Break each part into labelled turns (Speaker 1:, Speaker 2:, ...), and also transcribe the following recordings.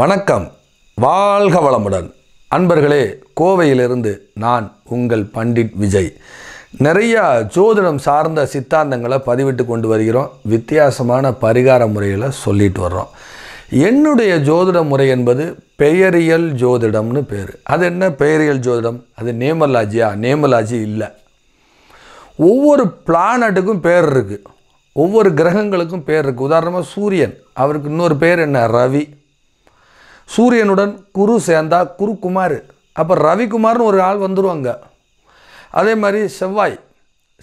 Speaker 1: வணக்கம் வாழ்க வளமுடன் அன்பர்களே கோவையிலிருந்து நான் உங்கள் பண்டிட் விஜய் நிறையா ஜோதிடம் சார்ந்த சித்தாந்தங்களை பதிவிட்டு கொண்டு வருகிறோம் வித்தியாசமான பரிகார முறைகளை சொல்லிட்டு வர்றோம் என்னுடைய ஜோதிட முறை என்பது பெயரியல் ஜோதிடம்னு பேர் அது என்ன பெயரியல் ஜோதிடம் அது நேமலாஜியா நேமலாஜி இல்லை ஒவ்வொரு பிளானட்டுக்கும் பேர் இருக்குது ஒவ்வொரு கிரகங்களுக்கும் பேர் இருக்குது உதாரணமாக சூரியன் அவருக்கு இன்னொரு பேர் என்ன ரவி சூரியனுடன் குரு சேர்ந்தா குருக்குமார் அப்போ ரவிக்குமார்னு ஒரு ஆள் வந்துடுவாங்க அதே மாதிரி செவ்வாய்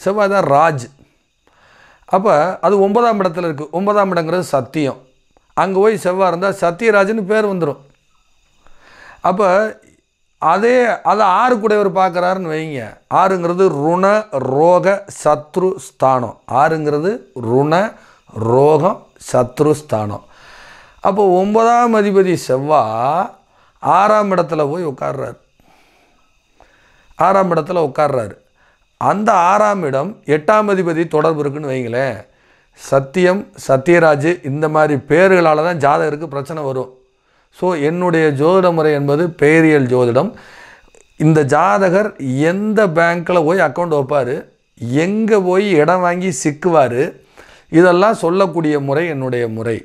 Speaker 1: செவ்வாய் தான் ராஜ் அப்போ அது ஒன்பதாம் இடத்துல இருக்குது ஒன்பதாம் இடங்கிறது சத்தியம் அங்கே போய் செவ்வாய் இருந்தால் சத்தியராஜ்னு பேர் வந்துடும் அப்போ அதே அதை ஆறு கூடையவர் பார்க்குறாருன்னு வைங்க ஆறுங்கிறது ருண ரோக சத்ரு ஸ்தானம் ஆறுங்கிறது ருண ரோகம் சத்ரு ஸ்தானம் அப்போ ஒன்பதாம் அதிபதி செவ்வா ஆறாம் இடத்துல போய் உட்கார்றார் ஆறாம் இடத்துல உட்கார்றாரு அந்த ஆறாம் இடம் எட்டாம் அதிபதி தொடர்பு இருக்குன்னு வைங்களேன் சத்தியம் சத்யராஜ் இந்த மாதிரி பேர்களால் தான் ஜாதகருக்கு பிரச்சனை வரும் ஸோ என்னுடைய ஜோதிட முறை என்பது பெயரியல் ஜோதிடம் இந்த ஜாதகர் எந்த பேங்க்கில் போய் அக்கௌண்ட் வைப்பார் எங்கே போய் இடம் வாங்கி சிக்குவார் இதெல்லாம் சொல்லக்கூடிய முறை என்னுடைய முறை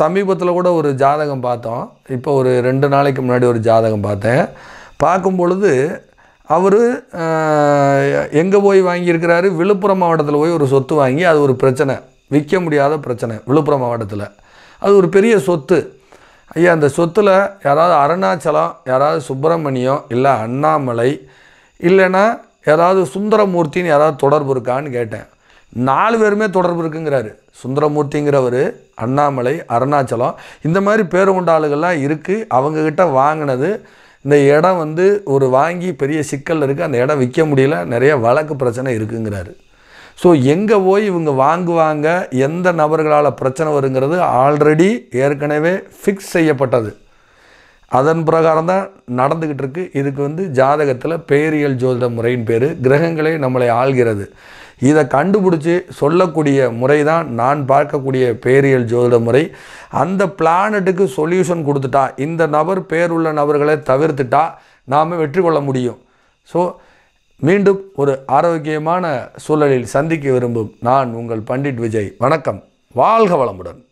Speaker 1: சமீபத்தில் கூட ஒரு ஜாதகம் பார்த்தோம் இப்போ ஒரு ரெண்டு நாளைக்கு முன்னாடி ஒரு ஜாதகம் பார்த்தேன் பார்க்கும் பொழுது அவர் எங்கே போய் வாங்கியிருக்கிறாரு விழுப்புரம் மாவட்டத்தில் போய் ஒரு சொத்து வாங்கி அது ஒரு பிரச்சனை விற்க முடியாத பிரச்சனை விழுப்புரம் மாவட்டத்தில் அது ஒரு பெரிய சொத்து ஐயா அந்த சொத்தில் யாராவது அருணாச்சலம் யாராவது சுப்பிரமணியம் இல்லை அண்ணாமலை இல்லைன்னா யாராவது சுந்தரமூர்த்தின்னு யாராவது தொடர்பு இருக்கான்னு கேட்டேன் நாலு பேருமே தொடர்பு இருக்குங்கிறாரு சுந்தரமூர்த்திங்கிறவர் அண்ணாமலை அருணாச்சலம் இந்த மாதிரி பேர் ஆளுகள்லாம் இருக்குது அவங்கக்கிட்ட வாங்கினது இந்த இடம் வந்து ஒரு வாங்கி பெரிய சிக்கல் இருக்குது அந்த இடம் விற்க முடியல நிறைய வழக்கு பிரச்சனை இருக்குங்கிறாரு ஸோ எங்கே போய் இவங்க வாங்குவாங்க எந்த நபர்களால் பிரச்சனை வருங்கிறது ஆல்ரெடி ஏற்கனவே ஃபிக்ஸ் செய்யப்பட்டது அதன் பிரகாரம் தான் நடந்துக்கிட்டு இருக்கு இதுக்கு வந்து ஜாதகத்தில் பேரியல் ஜோதிட முறையின் பேர் கிரகங்களே நம்மளை ஆள்கிறது இதை கண்டுபிடிச்சி சொல்லக்கூடிய முறை தான் நான் பார்க்கக்கூடிய பேரியல் ஜோதிட முறை அந்த பிளானட்டுக்கு சொல்யூஷன் கொடுத்துட்டா இந்த நபர் பேருள்ள நபர்களை தவிர்த்துட்டா நாம் வெற்றி கொள்ள முடியும் ஸோ மீண்டும் ஒரு ஆரோக்கியமான சூழலில் சந்திக்க விரும்பும் நான் உங்கள் பண்டிட் விஜய் வணக்கம் வாழ்க வளமுடன்